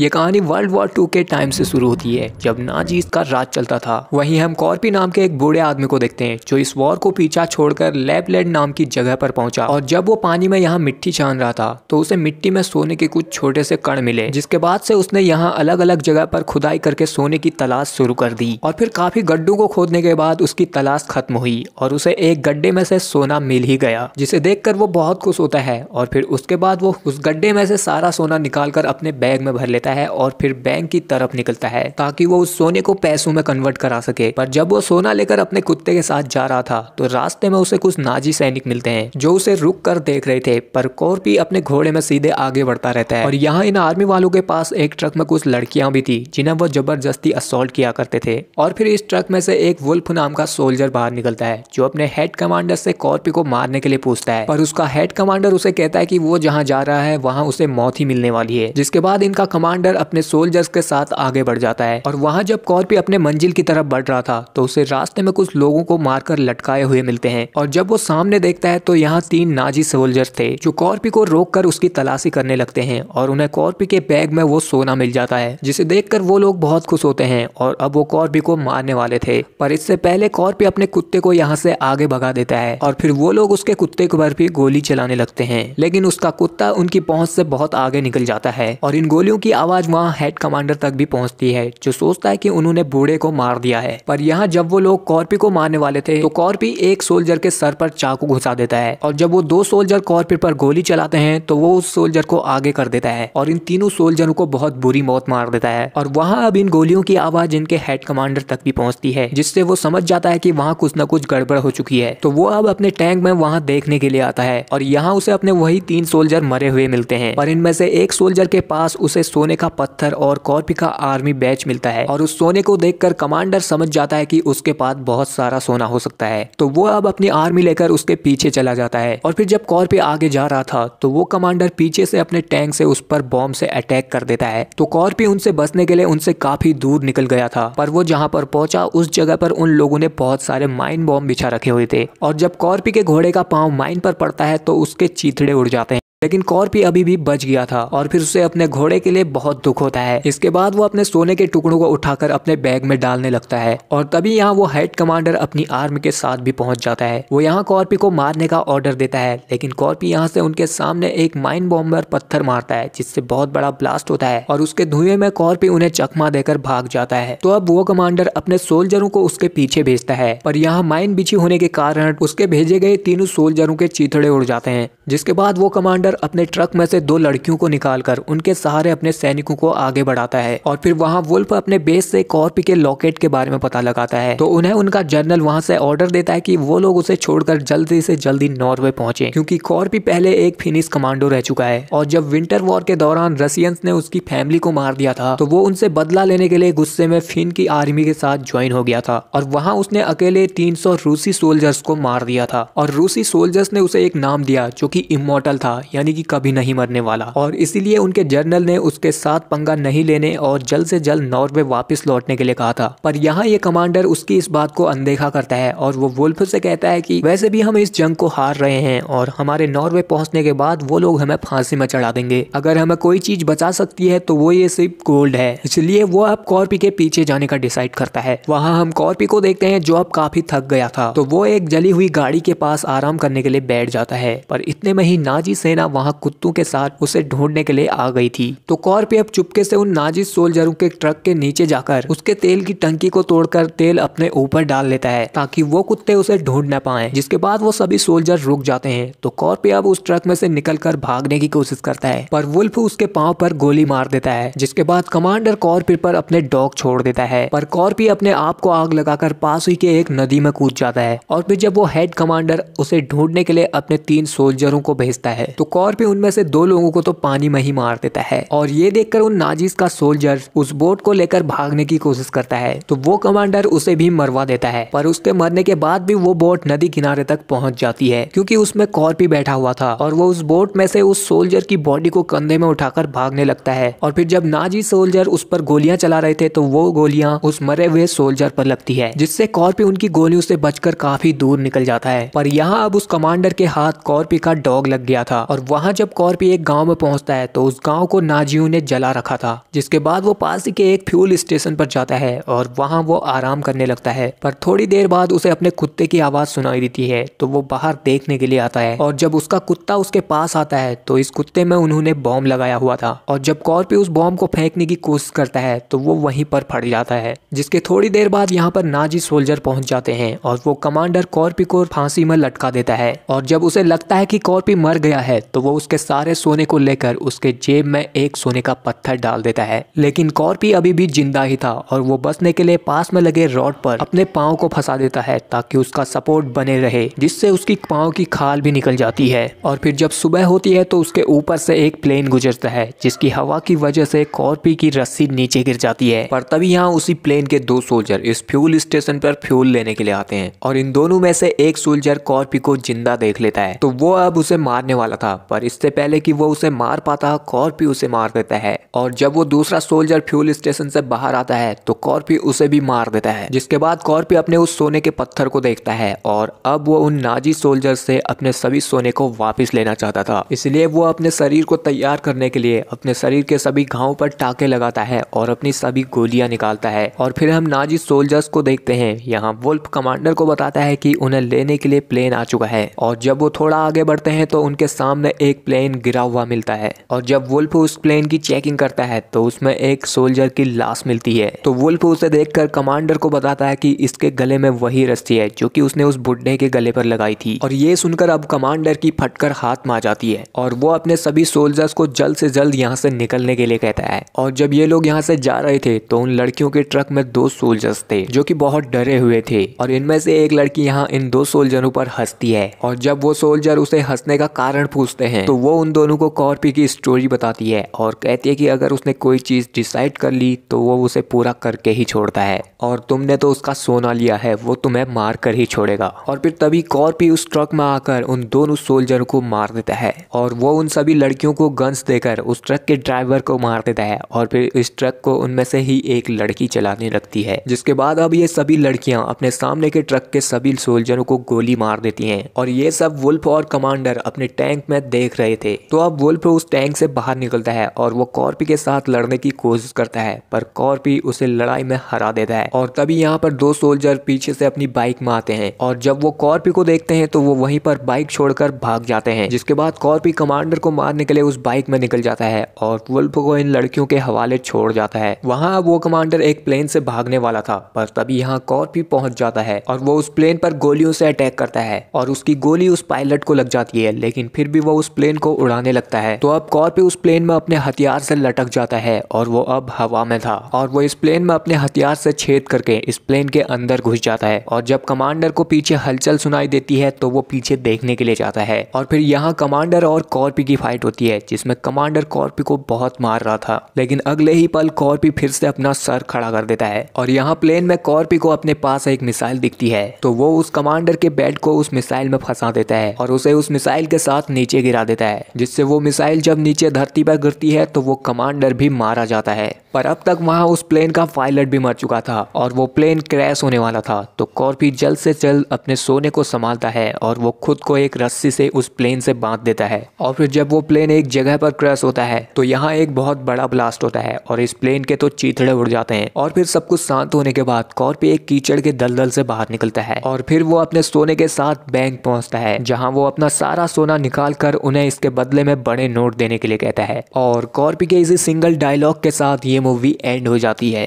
ये कहानी world war two के टाइम से शुरू होती है जब नाजीज का राज चलता था वहीं हम कॉर्पी नाम के एक बूढ़े आदमी को देखते हैं जो इस वॉर को पीछा छोड़कर लेबलेड नाम की जगह पर पहुंचा और जब वो पानी में यहाँ मिट्टी छान रहा था तो उसे मिट्टी में सोने के कुछ छोटे से कण मिले जिसके बाद से उसने यहाँ अलग अलग जगह पर खुदाई करके सोने की तलाश शुरू कर दी और फिर काफी गड्ढू को खोदने के बाद उसकी तलाश खत्म हुई और उसे एक गड्ढे में से सोना मिल ही गया जिसे देख वो बहुत खुश होता है और फिर उसके बाद वो उस गड्ढे में से सारा सोना निकाल अपने बैग में भर लेता जाता है और फिर बैंक की तरफ निकलता है ताकि वो उस सोने को पैसों में कन्वर्ट करा सके पर जब वो सोना लेकर अपने कुत्ते के साथ जा रहा था तो रास्ते में उसे कुछ नाजी सैनिक मिलते हैं जो उसे रुक कर देख रहे थे पर कॉर्पी अपने घोड़े में सीधे आगे बढ़ता रहता है और यहाँ इन आर्मी वालों के पास एक ट्रक में कुछ लड़कियां भी थी जिन्हें वो जबरदस्ती असोल्ट किया करते थे और फिर इस ट्रक में से एक वुल्फ नाम का सोल्जर बाहर निकलता है जो अपने हेड कमांडर से कॉर्पी को मारने के लिए पूछता है पर उसका हेड कमांडर उसे कहता है कि वो जहाँ जा रहा है वहाँ उसे मौत ही मिलने वाली है जिसके बाद इनका कमांड कमांडर अपने सोल्जर्स के साथ आगे बढ़ जाता है और वहाँ जब कॉर्पी अपने मंजिल की तरफ बढ़ रहा था तो उसे रास्ते में कुछ लोगों को मारकर लटकाए हुए मिलते हैं और जब वो सामने देखता है तो यहाँ तीन नाजी सोल्जर्स थे जो कॉर्पी को रोक कर उसकी तलाशी करने लगते हैं और उन्हें कॉर्पी के बैग में वो सोना मिल जाता है जिसे देखकर वो लोग बहुत खुश होते हैं और अब वो कॉर्पी को मारने वाले थे पर इससे पहले कॉर्पी अपने कुत्ते को यहाँ से आगे भगा देता है और फिर वो लोग उसके कुत्ते पर भी गोली चलाने लगते हैं लेकिन उसका कुत्ता उनकी पहुंच से बहुत आगे निकल जाता है और इन गोलियों की आवाज आवाज़ वहाँ हेड कमांडर तक भी पहुँचती है जो सोचता है कि उन्होंने बूढ़े को मार दिया है पर यहाँ जब वो लोग कॉर्पी को मारने वाले थे तो कॉर्पी एक सोल्जर के सर पर चाकू घुसा देता है और जब वो दो सोल्जर कॉर्पी पर गोली चलाते हैं तो वो उस सोल्जर को आगे कर देता है और इन तीनों सोल्जरों को बहुत बुरी मौत मार देता है और वहाँ अब इन गोलियों की आवाज़ इनके हेड कमांडर तक भी पहुँचती है जिससे वो समझ जाता है की वहाँ कुछ न कुछ गड़बड़ हो चुकी है तो वो अब अपने टैंक में वहाँ देखने के लिए आता है और यहाँ उसे अपने वही तीन सोल्जर मरे हुए मिलते हैं पर इनमें से एक सोल्जर के पास उसे सोने का पत्थर और कॉर्पी का आर्मी बैच मिलता है और उस सोने को देखकर कमांडर समझ जाता है कि उसके पास बहुत सारा सोना हो सकता है तो वो अब अपनी आर्मी लेकर उसके पीछे चला जाता है और फिर जब कॉर्पी आगे जा रहा था तो वो कमांडर पीछे से अपने टैंक से उस पर बॉम्ब से अटैक कर देता है तो कॉर्पी उनसे बचने के लिए उनसे काफी दूर निकल गया था पर वो जहाँ पर पहुंचा उस जगह पर उन लोगों ने बहुत सारे माइन बॉम्ब बिछा रखे हुए थे और जब कॉर्पी के घोड़े का पाँव माइन पर पड़ता है तो उसके चीतड़े उड़ जाते हैं लेकिन कॉर्पी अभी भी बच गया था और फिर उसे अपने घोड़े के लिए बहुत दुख होता है इसके बाद वो अपने सोने के टुकड़ों को उठाकर अपने बैग में डालने लगता है और तभी यहाँ वो हेड कमांडर अपनी आर्मी के साथ भी पहुंच जाता है वो यहाँ कॉर्पी को मारने का ऑर्डर देता है लेकिन कॉर्पी यहाँ से उनके सामने एक माइन बॉम्बर पत्थर मारता है जिससे बहुत बड़ा ब्लास्ट होता है और उसके धुएं में कॉर्पी उन्हें चकमा देकर भाग जाता है तो अब वो कमांडर अपने सोल्जरों को उसके पीछे भेजता है पर यहाँ माइन बिछी होने के कारण उसके भेजे गए तीनों सोल्जरों के चीथड़े उड़ जाते हैं जिसके बाद वो कमांडर कमांडर अपने ट्रक में से दो लड़कियों को निकालकर उनके सहारे अपने सैनिकों को आगे बढ़ाता है और फिर वहाँ वुल्फ अपने बेस से कॉर्पी के लॉकेट के बारे में पता लगाता है तो उन्हें उनका जनरल वहाँ से ऑर्डर देता है की वो लोग उसे छोड़कर जल्दी से जल्दी नॉर्वे पहुंचे क्योंकि कॉर्पी पहले एक फिनिश कमांडो रह चुका है और जब विंटर वॉर के दौरान रसियंस ने उसकी फैमिली को मार दिया था तो वो उनसे बदला लेने के लिए गुस्से में फिन की आर्मी के साथ ज्वाइन हो गया था और वहाँ उसने अकेले 300 रूसी सोल्जर्स को मार दिया था और रूसी सोल्जर्स ने उसे एक नाम दिया जो की इमोटल था यानी कि कभी नहीं मरने वाला और इसीलिए उनके जनरल ने उसके साथ पंगा नहीं लेने और जल्द से जल्द नॉर्वे वापस लौटने के लिए कहा था पर यहाँ ये कमांडर उसकी इस बात को अनदेखा करता है और वो वुल्फ से कहता है कि वैसे भी हम इस जंग को हार रहे हैं और हमारे नॉर्वे पहुंचने के बाद वो लोग हमें फांसी में चढ़ा देंगे अगर हमें कोई चीज बचा सकती है तो वो ये सिर्फ गोल्ड है इसलिए वो अब कॉर्पी के पीछे जाने का डिसाइड करता है वहाँ हम कॉर्पी को देखते हैं जो अब काफी थक गया था तो वो एक जली हुई गाड़ी के पास आराम करने के लिए बैठ जाता है पर इतने में ही नाजी सेना सेना वहाँ कुत्तों के साथ उसे ढूंढने के लिए आ गई थी तो कॉर्पी अब चुपके से उन नाजिस सोल्जरों के ट्रक के नीचे जाकर उसके तेल की टंकी को तोड़कर तेल अपने ऊपर डाल लेता है ताकि वो कुत्ते उसे ढूंढ न पाए जिसके बाद वो सभी सोल्जर रुक जाते हैं तो कॉर्पी अब उस ट्रक में से निकल भागने की कोशिश करता है पर वुल्फ उसके पाँव पर गोली मार देता है जिसके बाद कमांडर कॉर्पी पर अपने डॉग छोड़ देता है पर कॉर्पी अपने आप को आग लगाकर पास ही के एक नदी में कूद जाता है और फिर जब वो हेड कमांडर उसे ढूंढने के लिए अपने तीन सोल्जरों को भेजता है तो स्कॉर्पियो उनमें से दो लोगों को तो पानी में ही मार देता है और ये देखकर उन नाजीज का सोल्जर उस बोट को लेकर भागने की कोशिश करता है तो वो कमांडर उसे भी मरवा देता है पर उसके मरने के बाद भी वो बोट नदी किनारे तक पहुंच जाती है क्योंकि उसमें कॉर्पी बैठा हुआ था और वो उस बोट में से उस सोल्जर की बॉडी को कंधे में उठाकर भागने लगता है और फिर जब नाजी सोल्जर उस पर गोलियां चला रहे थे तो वो गोलियां उस मरे हुए सोल्जर पर लगती है जिससे कॉर्पी उनकी गोलियों से बचकर काफी दूर निकल जाता है पर यहाँ अब उस कमांडर के हाथ कॉर्पी का डॉग लग गया था और वहाँ जब कॉर्पी एक गांव में पहुंचता है तो उस गांव को नाजियों ने जला रखा था जिसके बाद वो पास के एक फ्यूल स्टेशन पर जाता है और वहाँ वो आराम करने लगता है पर थोड़ी देर बाद उसे अपने कुत्ते की आवाज सुनाई देती है तो वो बाहर देखने के लिए आता है और जब उसका कुत्ता उसके पास आता है तो इस कुत्ते में उन्होंने बॉम्ब लगाया हुआ था और जब कॉर्पी उस बॉम्ब को फेंकने की कोशिश करता है तो वो वहीं पर फट जाता है जिसके थोड़ी देर बाद यहाँ पर नाजी सोल्जर पहुंच जाते हैं और वो कमांडर कॉर्पी को फांसी में लटका देता है और जब उसे लगता है कि कॉर्पी मर गया है तो तो वो उसके सारे सोने को लेकर उसके जेब में एक सोने का पत्थर डाल देता है लेकिन कॉर्पी अभी भी जिंदा ही था और वो बसने के लिए पास में लगे रॉड पर अपने पाँव को फंसा देता है ताकि उसका सपोर्ट बने रहे जिससे उसकी पाँव की खाल भी निकल जाती है और फिर जब सुबह होती है तो उसके ऊपर से एक प्लेन गुजरता है जिसकी हवा की वजह से कॉर्पी की रस्सी नीचे गिर जाती है पर तभी यहाँ उसी प्लेन के दो सोल्जर इस फ्यूल स्टेशन पर फ्यूल लेने के लिए आते हैं और इन दोनों में से एक सोल्जर कॉर्पी को जिंदा देख लेता है तो वो अब उसे मारने वाला था पर इससे पहले कि वो उसे मार पाता कॉर्पी उसे मार देता है और जब वो दूसरा सोल्जर फ्यूल स्टेशन से बाहर आता है तो कॉर्पी उसे भी मार देता है जिसके बाद कॉर्पी अपने उस सोने के पत्थर को देखता है और अब वो उन नाजी सोल्जर से अपने सभी सोने को वापिस लेना चाहता था इसलिए वो अपने शरीर को तैयार करने के लिए अपने शरीर के सभी घाव पर टाके लगाता है और अपनी सभी गोलियां निकालता है और फिर हम नाजी सोल्जर्स को देखते हैं यहाँ वुल्फ कमांडर को बताता है कि उन्हें लेने के लिए प्लेन आ चुका है और जब वो थोड़ा आगे बढ़ते हैं तो उनके सामने उन्हें एक प्लेन गिरा हुआ मिलता है और जब वुल्फ उस प्लेन की चेकिंग करता है तो उसमें एक सोल्जर की लाश मिलती है तो वुल्फ उसे देखकर कमांडर को बताता है कि इसके गले में वही रस्ती है जो कि उसने उस बुढ़े के गले पर लगाई थी और ये सुनकर अब कमांडर की फटकर हाथ मार जाती है और वो अपने सभी सोल्जर्स को जल्द से जल्द यहाँ से निकलने के लिए कहता है और जब ये लोग यहाँ से जा रहे थे तो उन लड़कियों के ट्रक में दो सोल्जर्स थे जो कि बहुत डरे हुए थे और इनमें से एक लड़की यहाँ इन दो सोल्जरों पर हंसती है और जब वो सोल्जर उसे हंसने का कारण पूछता सोचते हैं तो वो उन दोनों को कॉर्पी की स्टोरी बताती है और कहती है कि अगर उसने कोई चीज़ डिसाइड कर ली तो वो उसे पूरा करके ही छोड़ता है और तुमने तो उसका सोना लिया है वो तुम्हें मार कर ही छोड़ेगा और फिर तभी कॉर्पी उस ट्रक में आकर उन दोनों सोल्जर को मार देता है और वो उन सभी लड़कियों को गन्स देकर उस ट्रक के ड्राइवर को मार देता है और फिर इस ट्रक को उनमें से ही एक लड़की चलाने लगती है जिसके बाद अब ये सभी लड़कियां अपने सामने के ट्रक के सभी सोल्जरों को गोली मार देती हैं और ये सब वुल्फ और कमांडर अपने टैंक में देख रहे थे तो अब वुल्फ उस टैंक से बाहर निकलता है और वो कॉर्पी के साथ लड़ने की कोशिश करता है पर कॉर्पी उसे लड़ाई में हरा देता है और तभी यहाँ पर दो सोल्जर पीछे से अपनी बाइक में आते हैं और जब वो कॉर्पी को देखते हैं तो वो वहीं पर बाइक छोड़कर भाग जाते हैं जिसके बाद कॉर्पी कमांडर को मारने के लिए उस बाइक में निकल जाता है और वुल्फ को इन लड़कियों के हवाले छोड़ जाता है वहाँ अब वो कमांडर एक प्लेन से भागने वाला था पर तभी यहाँ कॉर्पी पहुंच जाता है और वो उस प्लेन पर गोलियों से अटैक करता है और उसकी गोली उस पायलट को लग जाती है लेकिन फिर भी वो उस प्लेन को उड़ाने लगता है तो अब कॉर्पी उस प्लेन में अपने हथियार से लटक जाता है और वो अब हवा में था और वो इस प्लेन में अपने हथियार से छेद करके इस प्लेन के अंदर घुस जाता है और जब कमांडर को पीछे हलचल सुनाई देती है तो वो पीछे देखने के लिए जाता है और फिर यहाँ कमांडर और कॉर्पी की फाइट होती है जिसमें कमांडर कॉर्पी को बहुत मार रहा था लेकिन अगले ही पल कॉर्पी फिर से अपना सर खड़ा कर देता है और यहाँ प्लेन में कॉर्पी को अपने पास एक मिसाइल दिखती है तो वो उस कमांडर के बेड को उस मिसाइल में फंसा देता है और उसे उस मिसाइल के साथ नीचे गिरा देता है जिससे वो मिसाइल जब नीचे धरती पर गिरती है तो वो कमांडर भी मारा जाता है पर अब तक वहाँ उस प्लेन का पायलट भी मर चुका था और वो प्लेन क्रैश होने वाला था तो कॉर्पी जल्द से जल्द अपने सोने को संभालता है और वो खुद को एक रस्सी से उस प्लेन से बांध देता है और फिर जब वो प्लेन एक जगह पर क्रैश होता है तो यहाँ एक बहुत बड़ा ब्लास्ट होता है और इस प्लेन के तो चीथड़े उड़ जाते हैं और फिर सब कुछ शांत होने के बाद कॉर्पी एक कीचड़ के दलदल से बाहर निकलता है और फिर वो अपने सोने के साथ बैंक पहुँचता है जहाँ वो अपना सारा सोना निकाल कर उन्हें इसके बदले में बड़े नोट देने के लिए कहता है और कॉर्पी के इसी सिंगल डायलॉग के साथ ये मूवी एंड हो जाती है